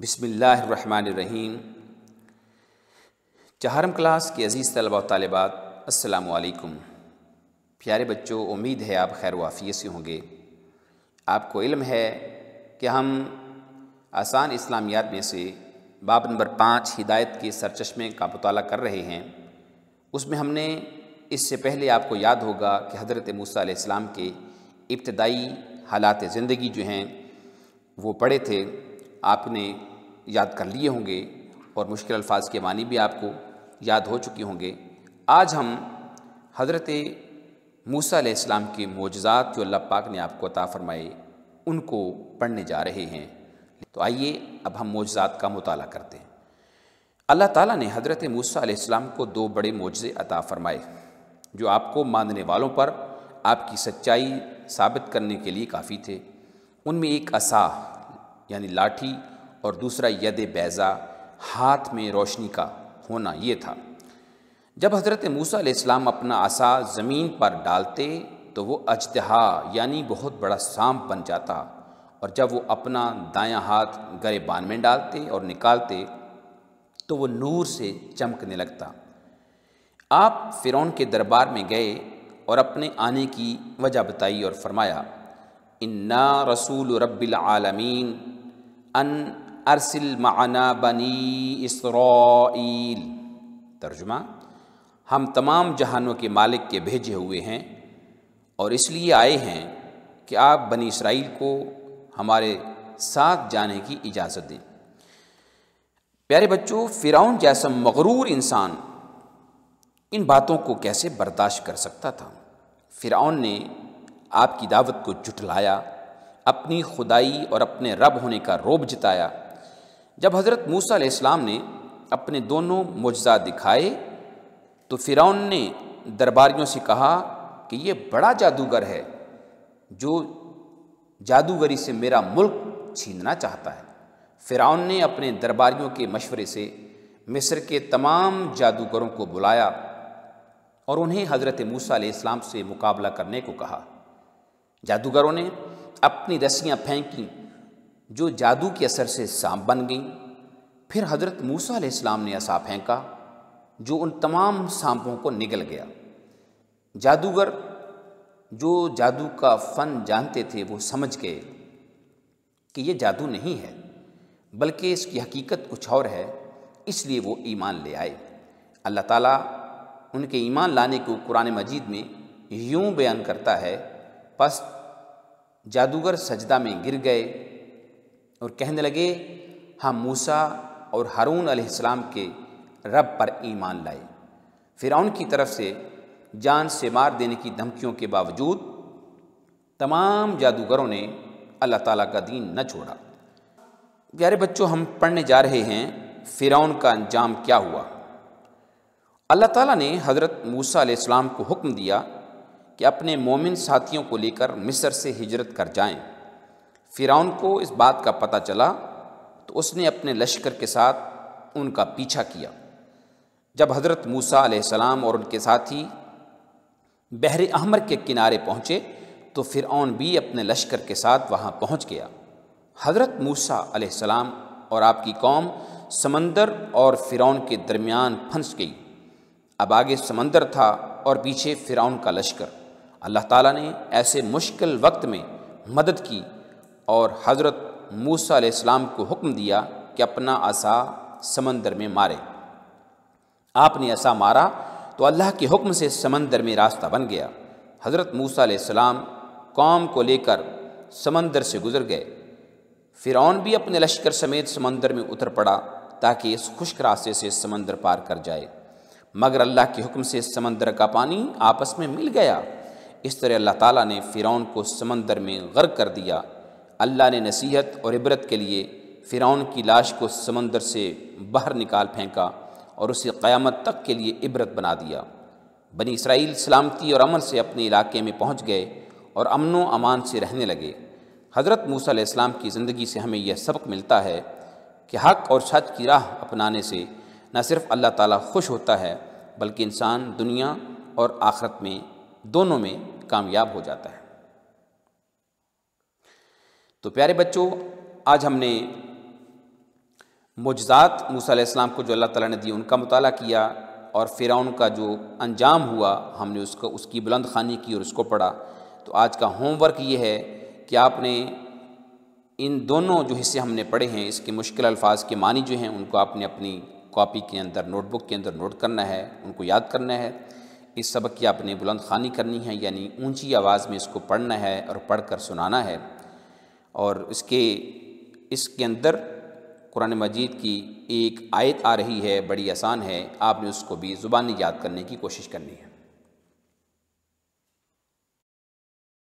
बिसमीम चारम क्लास के अज़ीज़ तलबा तलबात असलकुम प्यारे बच्चों उम्मीद है आप खैर वाफ़ियत से होंगे आपको इल्म है कि हम आसान इस्लामियात में से बाब नंबर पाँच हिदायत के सरचमे का मताल कर रहे हैं उसमें हमने इससे पहले आपको याद होगा कि हज़रत मूसा के इब्तदाई हालात ज़िंदगी जो हैं वो पढ़े थे आपने याद कर लिए होंगे और मुश्किल अल्फाज के मानी भी आपको याद हो चुके होंगे आज हम हज़रत मूसा इस्लाम के मोजात जो अल्लाह पाक ने आपको अता फ़रमाए उनको पढ़ने जा रहे हैं तो आइए अब हम मोजात का मताल करते हैं अल्लाह ताला ने हज़रत मूसा इस्लाम को दो बड़े मोजे अता फ़रमाए जो आपको मानने वालों पर आपकी सच्चाई साबित करने के लिए काफ़ी थे उनमें एक असा यानी लाठी और दूसरा यद बैज़ा हाथ में रोशनी का होना ये था जब हज़रत मूसा इस्लाम अपना आसा ज़मीन पर डालते तो वो अजतहा यानी बहुत बड़ा सांप बन जाता और जब वो अपना दायां हाथ गरेबान में डालते और निकालते तो वो नूर से चमकने लगता आप फ़िरौन के दरबार में गए और अपने आने की वजह बताई और फरमाया इन्ना रसूल रब्बिल आलमीन अन अरसिल माना बनी इसराइल तर्जुमा हम तमाम जहानों के मालिक के भेजे हुए हैं और इसलिए आए हैं कि आप बनी इसराइल को हमारे साथ जाने की इजाज़त दें प्यारे बच्चों फिराउन जैसा मगरूर इंसान इन बातों को कैसे बर्दाश्त कर सकता था फिराउन ने आपकी दावत को जुटलाया अपनी खुदाई और अपने रब होने का रोब जिताया जब हज़रत मूसा इस्लाम ने अपने दोनों मुजजा दिखाए तो फ़िरौन ने दरबारियों से कहा कि ये बड़ा जादूगर है जो जादूगरी से मेरा मुल्क छीनना चाहता है फ़िरौन ने अपने दरबारियों के मशवरे से मिस्र के तमाम जादूगरों को बुलाया और उन्हें हज़रत मूसा इस्लाम से मुकाबला करने को कहा जादूगरों ने अपनी रस्सियाँ फेंकी जो जादू के असर से सांप बन गई फिर हज़रत मूसा इस्लाम ने असा फेंका जो उन तमाम सांपों को निगल गया जादूगर जो जादू का फ़न जानते थे वो समझ गए कि ये जादू नहीं है बल्कि इसकी हकीकत कुछ और है इसलिए वो ईमान ले आए अल्लाह ताला उनके ईमान लाने को कुरान मजीद में यूँ बयान करता है बस जादूगर सजदा में गिर गए और कहने लगे हम हाँ, मूसा और हारून अलैहिस्सलाम के रब पर ईमान लाए फिर की तरफ से जान से मार देने की धमकियों के बावजूद तमाम जादूगरों ने अल्लाह ताला का दीन न छोड़ा प्यारे बच्चों हम पढ़ने जा रहे हैं फ़िरौन का अंजाम क्या हुआ अल्लाह ताला ने हज़रत मूसा अलैहिस्सलाम को हुक्म दिया कि अपने मोमिन साथियों को लेकर मिस्र से हिजरत कर जाएं। फ़िरौन को इस बात का पता चला तो उसने अपने लश्कर के साथ उनका पीछा किया जब हज़रत मूसा सलाम और उनके साथी बहर अहमर के किनारे पहुँचे तो फ़िरौन भी अपने लश्कर के साथ वहाँ पहुँच गया हज़रत मूसा सलाम और आपकी कौम समंदर और फ़िरौन के दरमियान फंस गई अब आगे समंदर था और पीछे फ़िरौन का लश्कर अल्लाह ताला ने ऐसे मुश्किल वक्त में मदद की और हज़रत मूसा इस्लाम को हुक्म दिया कि अपना असा समंदर में मारे आपने ऐसा मारा तो अल्लाह के हुक्म से समंदर में रास्ता बन गया हज़रत मूसा इस्लाम कौम को लेकर समंदर से गुजर गए फ़िरौन भी अपने लश्कर समेत समंदर में उतर पड़ा ताकि इस खुश्क रास्ते से समंदर पार कर जाए मगर अल्लाह के हुक्म से समंदर का पानी आपस में मिल गया इस तरह अल्लाह ताला ने फ़िरौन को समंदर में गर्क कर दिया अल्लाह ने नसीहत और इबरत के लिए फ़िरौन की लाश को समंदर से बाहर निकाल फेंका और उसे क़यामत तक के लिए इबरत बना दिया बनी इसराइल सलामती और अमन से अपने इलाके में पहुँच गए और अमन अमान से रहने लगे हज़रत मूसा की ज़िंदगी से हमें यह सबक मिलता है कि हक़ और सच की राह अपनाने से न सिर्फ अल्लाह ताला खुश होता है बल्कि इंसान दुनिया और आखरत में दोनों में कामयाब हो जाता है तो प्यारे बच्चों आज हमने मुजजात मूसा इस्लाम को जो अल्लाह तला ने दिए उनका मुताला किया और फ़िराउन का जो अंजाम हुआ हमने उसको उसकी बुलंद खानी की और उसको पढ़ा तो आज का होमवर्क ये है कि आपने इन दोनों जो हिस्से हमने पढ़े हैं इसके मुश्किल अल्फाज के मानी जो हैं उनको आपने अपनी कॉपी के अंदर नोटबुक के अंदर नोट करना है उनको याद करना है इस सबक की आपने बुलंद खानी करनी है यानी ऊंची आवाज़ में इसको पढ़ना है और पढ़ कर सुनाना है और इसके इसके अंदर कुरान मजीद की एक आयत आ रही है बड़ी आसान है आपने उसको भी ज़ुबानी याद करने की कोशिश करनी है